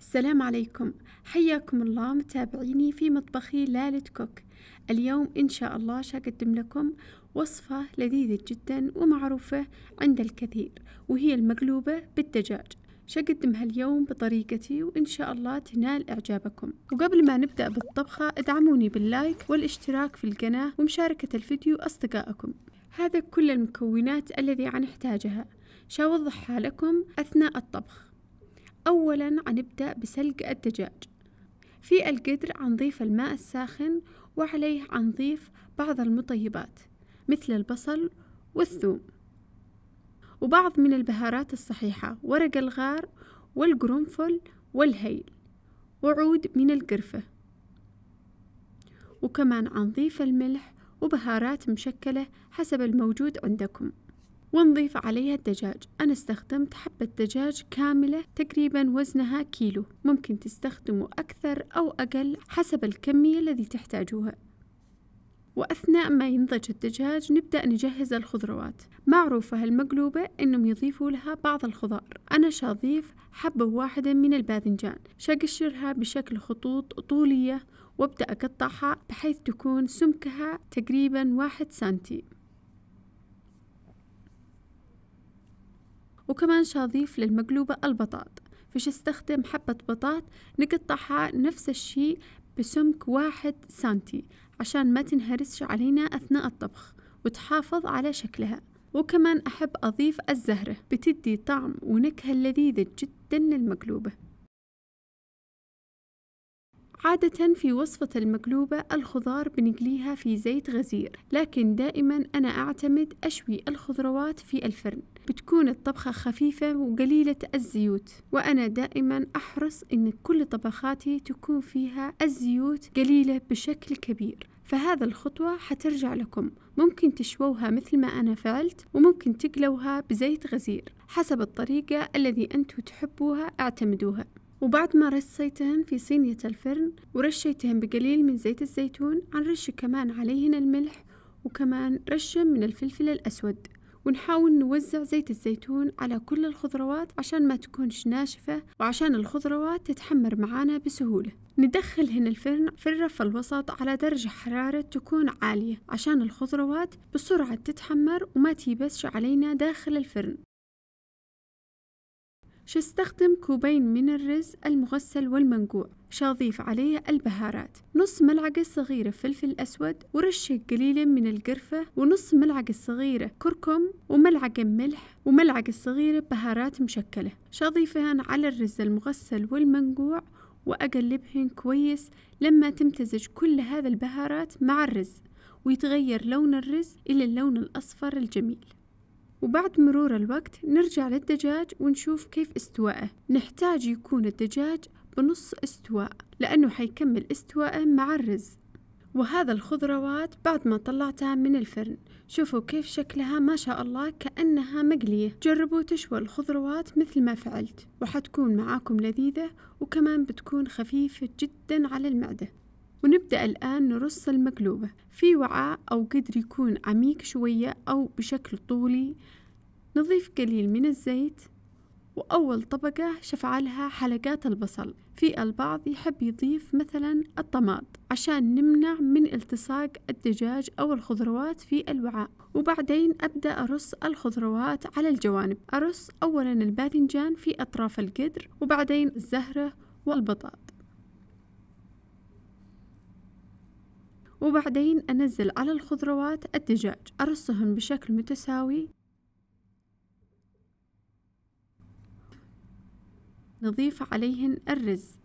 السلام عليكم حياكم الله متابعيني في مطبخي لالة كوك اليوم إن شاء الله شاقدم لكم وصفة لذيذة جدا ومعروفة عند الكثير وهي المقلوبة بالدجاج شقدمها اليوم بطريقتي وإن شاء الله تنال إعجابكم وقبل ما نبدأ بالطبخة ادعموني باللايك والاشتراك في القناة ومشاركة الفيديو أصدقائكم هذا كل المكونات الذي عنحتاجها شاوضحها لكم أثناء الطبخ أولا هنبدأ بسلق الدجاج في القدر هنضيف الماء الساخن وعليه هنضيف بعض المطيبات مثل البصل والثوم وبعض من البهارات الصحيحة ورق الغار والقرنفل والهيل وعود من القرفة وكمان هنضيف الملح وبهارات مشكلة حسب الموجود عندكم ونضيف عليها الدجاج أنا استخدمت حبة دجاج كاملة تقريبا وزنها كيلو ممكن تستخدموا أكثر أو أقل حسب الكمية الذي تحتاجوها وأثناء ما ينضج الدجاج نبدأ نجهز الخضروات معروفة هالمقلوبة إنهم يضيفوا لها بعض الخضار أنا شاضيف حبة واحدة من الباذنجان شقشرها بشكل خطوط طولية وابدأ أقطعها بحيث تكون سمكها تقريبا واحد سنتي وكمان شاضيف للمقلوبة البطاط فش استخدم حبة بطاط نقطعها نفس الشي بسمك واحد سانتي عشان ما تنهرسش علينا أثناء الطبخ وتحافظ على شكلها وكمان أحب أضيف الزهرة بتدي طعم ونكهة لذيذة جدا للمقلوبة عادة في وصفة المقلوبة الخضار بنقليها في زيت غزير لكن دائما أنا أعتمد أشوي الخضروات في الفرن بتكون الطبخة خفيفة وقليلة الزيوت وأنا دائما أحرص أن كل طبخاتي تكون فيها الزيوت قليلة بشكل كبير فهذا الخطوة حترجع لكم ممكن تشووها مثل ما أنا فعلت وممكن تقلوها بزيت غزير حسب الطريقة الذي أنتم تحبوها اعتمدوها وبعد ما رصيتهن في صينية الفرن ورشيتهن بقليل من زيت الزيتون رش كمان عليهن الملح وكمان رشة من الفلفل الأسود ونحاول نوزع زيت الزيتون على كل الخضروات عشان ما تكونش ناشفة وعشان الخضروات تتحمر معانا بسهولة ندخلهن الفرن في الرف الوسط على درجة حرارة تكون عالية عشان الخضروات بسرعة تتحمر وما تيبسش علينا داخل الفرن شستخدم كوبين من الرز المغسل والمنقوع شاضيف عليه البهارات نص ملعقة صغيرة فلفل أسود ورشة قليلة من القرفة ونص ملعقة صغيرة كركم وملعقة ملح وملعقة صغيرة بهارات مشكلة شاضيفهن على الرز المغسل والمنقوع وأقلبهن كويس لما تمتزج كل هذا البهارات مع الرز ويتغير لون الرز إلى اللون الأصفر الجميل وبعد مرور الوقت نرجع للدجاج ونشوف كيف استوائه نحتاج يكون الدجاج بنص استواء لأنه حيكمل استوائه مع الرز وهذا الخضروات بعد ما طلعتها من الفرن شوفوا كيف شكلها ما شاء الله كأنها مقلية جربوا تشوى الخضروات مثل ما فعلت وحتكون معاكم لذيذة وكمان بتكون خفيفة جدا على المعدة ونبدأ الآن نرص المقلوبة في وعاء أو قدر يكون عميق شوية أو بشكل طولي نضيف قليل من الزيت وأول طبقة شفعلها حلقات البصل في البعض يحب يضيف مثلا الطماط عشان نمنع من التصاق الدجاج أو الخضروات في الوعاء وبعدين أبدأ أرص الخضروات على الجوانب أرص أولا الباذنجان في أطراف القدر وبعدين الزهرة والبطاط وبعدين أنزل على الخضروات الدجاج أرصهم بشكل متساوي نضيف عليهن الرز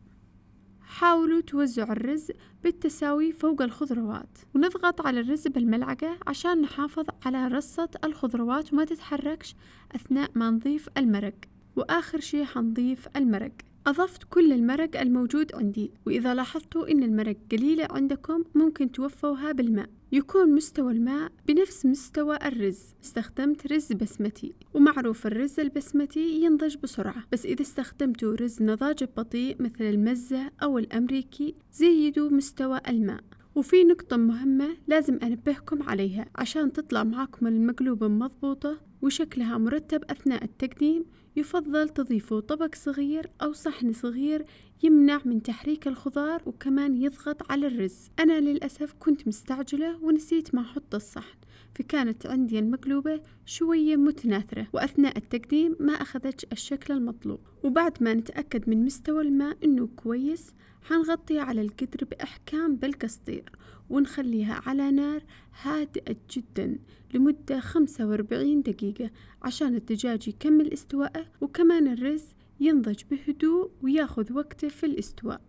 حاولوا توزع الرز بالتساوي فوق الخضروات ونضغط على الرز بالملعقة عشان نحافظ على رصة الخضروات وما تتحركش أثناء ما نضيف المرق وآخر شي حنضيف المرق أضفت كل المرق الموجود عندي وإذا لاحظتوا أن المرق قليلة عندكم ممكن توفوها بالماء يكون مستوى الماء بنفس مستوى الرز استخدمت رز بسمتي ومعروف الرز البسمتي ينضج بسرعة بس إذا استخدمتوا رز نضاج بطيء مثل المزة أو الأمريكي زيدوا مستوى الماء وفي نقطة مهمة لازم أنبهكم عليها عشان تطلع معاكم المقلوبة مضبوطة وشكلها مرتب أثناء التقديم يفضل تضيفه طبق صغير أو صحن صغير يمنع من تحريك الخضار وكمان يضغط على الرز أنا للأسف كنت مستعجلة ونسيت ما أحط الصحن فكانت عندي المقلوبة شوية متناثرة وأثناء التقديم ما أخذتش الشكل المطلوب وبعد ما نتأكد من مستوى الماء أنه كويس حنغطيه على القدر بإحكام بالقصدير ونخليها على نار هادئة جدا لمدة 45 دقيقة عشان الدجاج يكمل استوائه وكمان الرز ينضج بهدوء وياخذ وقته في الاستواء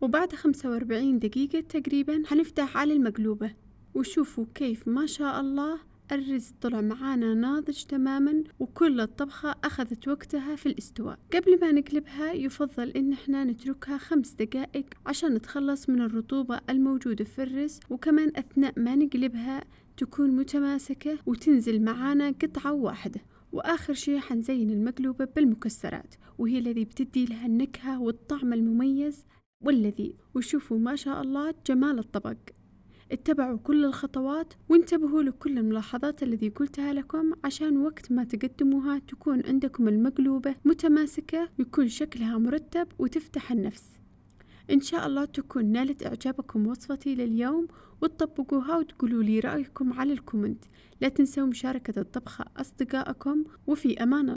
وبعد 45 دقيقة تقريبا هنفتح على المقلوبة وشوفوا كيف ما شاء الله الرز طلع معانا ناضج تماما وكل الطبخة أخذت وقتها في الاستواء قبل ما نقلبها يفضل إن احنا نتركها خمس دقائق عشان نتخلص من الرطوبة الموجودة في الرز وكمان أثناء ما نقلبها تكون متماسكة وتنزل معانا قطعة واحدة وآخر شي حنزين المقلوبة بالمكسرات وهي الذي بتدي لها النكهة والطعم المميز والذي وشوفوا ما شاء الله جمال الطبق اتبعوا كل الخطوات وانتبهوا لكل الملاحظات الذي قلتها لكم عشان وقت ما تقدموها تكون عندكم المقلوبة متماسكة ويكون شكلها مرتب وتفتح النفس إن شاء الله تكون نالت إعجابكم وصفتي لليوم وتطبقوها وتقولوا لي رأيكم على الكومنت لا تنسوا مشاركة الطبخة أصدقائكم وفي أمان